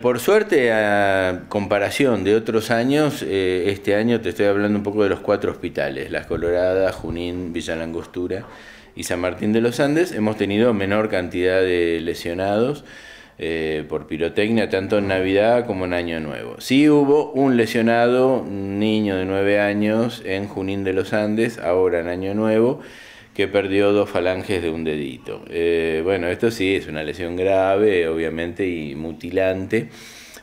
Por suerte, a comparación de otros años, eh, este año te estoy hablando un poco de los cuatro hospitales, Las Coloradas, Junín, Villa Langostura y San Martín de los Andes, hemos tenido menor cantidad de lesionados eh, por pirotecnia, tanto en Navidad como en Año Nuevo. Sí hubo un lesionado, niño de 9 años, en Junín de los Andes, ahora en Año Nuevo, que perdió dos falanges de un dedito. Eh, bueno, esto sí es una lesión grave, obviamente, y mutilante.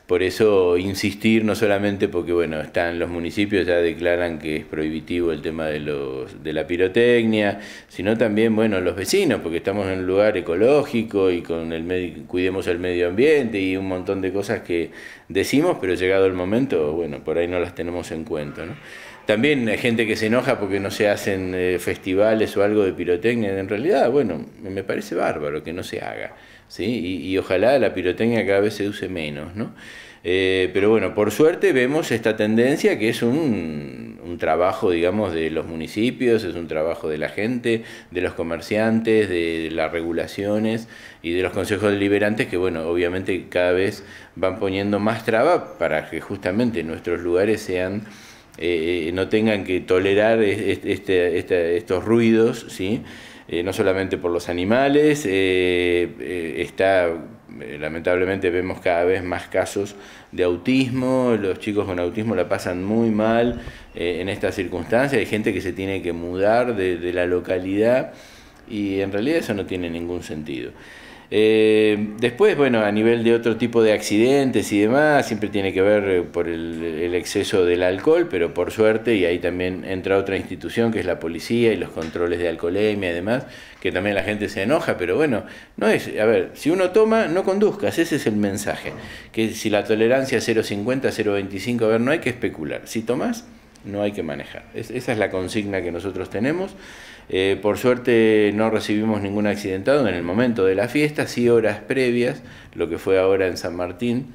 Por eso insistir, no solamente porque bueno, están los municipios ya declaran que es prohibitivo el tema de los de la pirotecnia, sino también bueno, los vecinos, porque estamos en un lugar ecológico y con el cuidemos el medio ambiente y un montón de cosas que decimos, pero llegado el momento, bueno, por ahí no las tenemos en cuenta, también hay gente que se enoja porque no se hacen eh, festivales o algo de pirotecnia. En realidad, bueno, me parece bárbaro que no se haga. ¿sí? Y, ojalá la pirotecnia cada vez se use menos. ¿no? Eh, pero bueno, por suerte vemos esta tendencia que es un, un, trabajo, digamos, de los municipios, es un trabajo de la gente, de los comerciantes, de las regulaciones y de los consejos deliberantes que, bueno, obviamente cada vez van poniendo más traba para que justamente nuestros lugares sean eh, no tengan que tolerar este, estos ruidos, ¿sí? Eh, no solamente por los animales, eh, está, lamentablemente vemos cada vez más casos de autismo, los chicos con autismo la pasan muy mal en estas circunstancias, hay gente que se tiene que mudar de la localidad y en realidad eso no tiene ningún sentido. Eh, después, bueno, a nivel de otro tipo de accidentes y demás, siempre tiene que ver eh, por el, el, exceso del alcohol, pero por suerte, y ahí también entra otra institución que es la policía y los controles de alcoholemia y demás, que también la gente se enoja, pero bueno, no es, a ver, si uno toma, no conduzcas, ese es el mensaje, que si la tolerancia es 0,50, 0,25, a ver, no hay que especular, si tomas no hay que manejar. esa es la consigna que nosotros tenemos. Eh, por suerte no recibimos ningún accidentado en el momento de la fiesta, sí horas previas, lo que fue ahora en San Martín,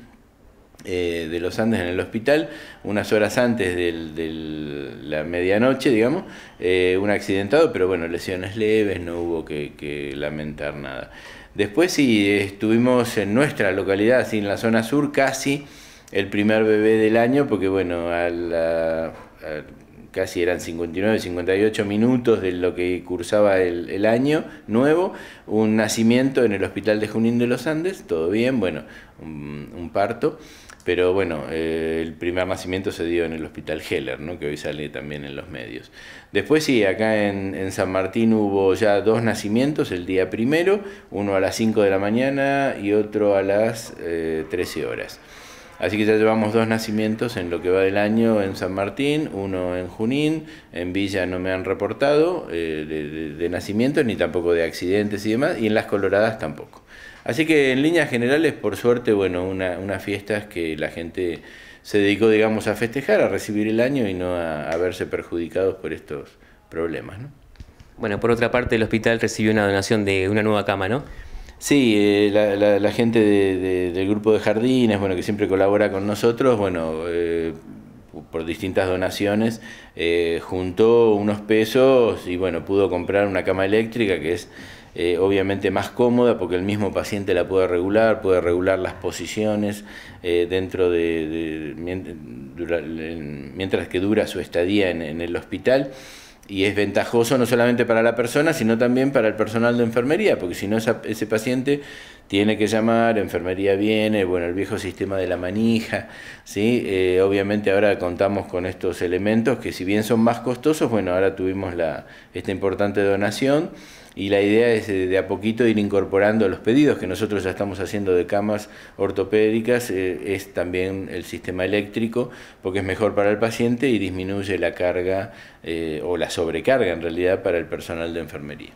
eh, de los Andes en el hospital, unas horas antes de la medianoche, digamos, eh, un accidentado, pero bueno, lesiones leves, no hubo que, que lamentar nada. Después sí, estuvimos en nuestra localidad, así en la zona sur, casi el primer bebé del año, porque bueno, a la casi eran 59, 58 minutos de lo que cursaba el, año nuevo, un nacimiento en el Hospital de Junín de los Andes, todo bien, bueno, un, parto, pero bueno, eh, el primer nacimiento se dio en el Hospital Heller, que hoy sale también en los medios. Después sí, acá en, San Martín hubo ya dos nacimientos, el día primero, uno a las 5 de la mañana y otro a las 13 eh, horas. Así que ya llevamos dos nacimientos en lo que va del año en San Martín, uno en Junín, en Villa no me han reportado eh, de, nacimientos ni tampoco de accidentes y demás, y en Las Coloradas tampoco. Así que en líneas generales, por suerte, bueno, unas una fiestas que la gente se dedicó, digamos, a festejar, a recibir el año y no a, a verse perjudicados por estos problemas, ¿no? Bueno, por otra parte, el hospital recibió una donación de una nueva cama, ¿no? Sí, eh, la, gente del grupo de jardines, bueno, que siempre colabora con nosotros, bueno, eh, por distintas donaciones, eh, juntó unos pesos y bueno, pudo comprar una cama eléctrica que es obviamente más cómoda porque el mismo paciente la puede regular, puede regular las posiciones dentro de, mientras que dura su estadía en el hospital y es ventajoso no solamente para la persona, sino también para el personal de enfermería, porque si no ese paciente tiene que llamar, enfermería viene, bueno, el viejo sistema de la manija, ¿sí? Eh, obviamente ahora contamos con estos elementos que si bien son más costosos, bueno, ahora tuvimos la, esta importante donación y la idea es de a poquito ir incorporando los pedidos que nosotros ya estamos haciendo de camas ortopédicas, eh, es también el sistema eléctrico, porque es mejor para el paciente y disminuye la carga eh, o la sobrecarga en realidad para el personal de enfermería.